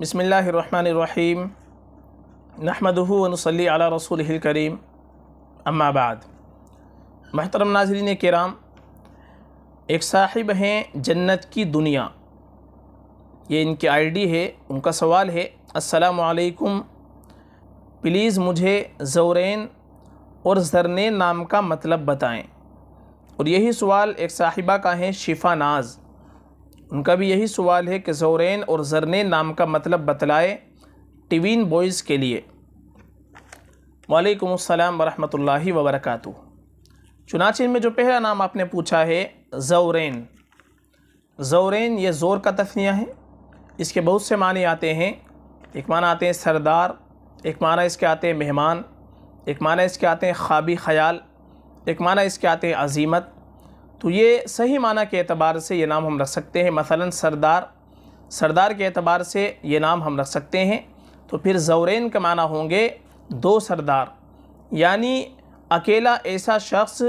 बसमीम नहमदूनसली अला रसूल करीम अम्माबाद महतरम नाजरीन कराम एक साहिब हैं जन्नत की दुनिया ये इनकी आईडी है उनका सवाल है असलकुम प्लीज़ मुझे जोरेन और जरने नाम का मतलब बताएं और यही सवाल एक साहिबा का है शिफा नाज़ उनका भी यही सवाल है कि जोरेन और जरने नाम का मतलब बतलाए टिवीन बॉयज़ के लिए वालेकुम अस्सलाम वरहमतुल्लाहि वबरकातु चुनाचे में जो पहला नाम आपने पूछा है जोरेन जोरेन ये ज़ोर का तस्निया है इसके बहुत से माने आते हैं एक माना आते हैं सरदार एक माना इसके आते हैं मेहमान एक माना इसके आते हैं ख्वाबी ख्याल एक माना इसके आते हैं अजीमत तो ये सही माना के अतबार से ये नाम हम रख सकते हैं मसला सरदार सरदार के अतबार से ये नाम हम रख सकते हैं तो फिर जौरेन का माना होंगे दो सरदार यानी अकेला ऐसा शख्स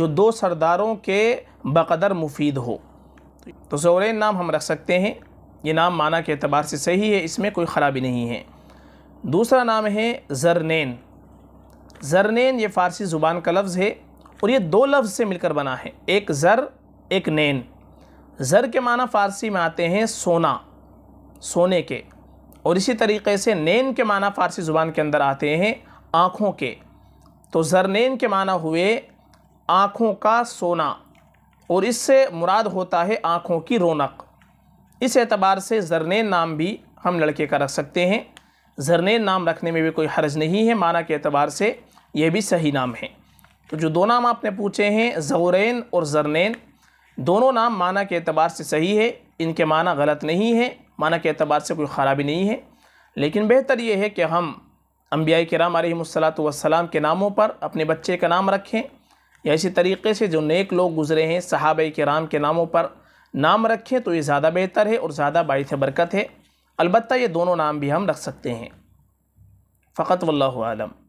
जो दो सरदारों के बकदर मुफीद हो तो जौरेन नाम हम रख सकते हैं ये नाम माना के अतबार से सही है इसमें कोई ख़राबी नहीं है दूसरा नाम है जरनेन जरनेन ये फ़ारसी ज़ुबान का लफ्ज़ है और ये दो लफ्ज़ से मिलकर बना है एक ज़र एक नैन ज़र के माना फ़ारसी में आते हैं सोना सोने के और इसी तरीके से नैन के माना फ़ारसी ज़ुबान के अंदर आते हैं आँखों के तो नैन के माना हुए आँखों का सोना और इससे मुराद होता है आँखों की रौनक इस एतबार से ज़रनैन नाम भी हम लड़के का रख सकते हैं ज़रनैन नाम रखने में भी कोई हर्ज नहीं है माना के एतबार से यह भी सही नाम है तो जो दो नाम आपने पूछे हैं ज़ोरेन और ज़रनैन दोनों नाम माना के अतबार से सही है इनके माना गलत नहीं है माना के अतबार से कोई ख़राबी नहीं है लेकिन बेहतर ये है कि हम अम्बिया कराम आलमसलाम के नामों पर अपने बच्चे का नाम रखें या इसी तरीके से जो नेक लोग गुज़रे हैं सहाब कराम के नामों पर नाम रखें तो ये ज़्यादा बेहतर है और ज़्यादा बाइस बरकत है अलबत् ये दोनों नाम भी हम रख सकते हैं फ़कत वल्लम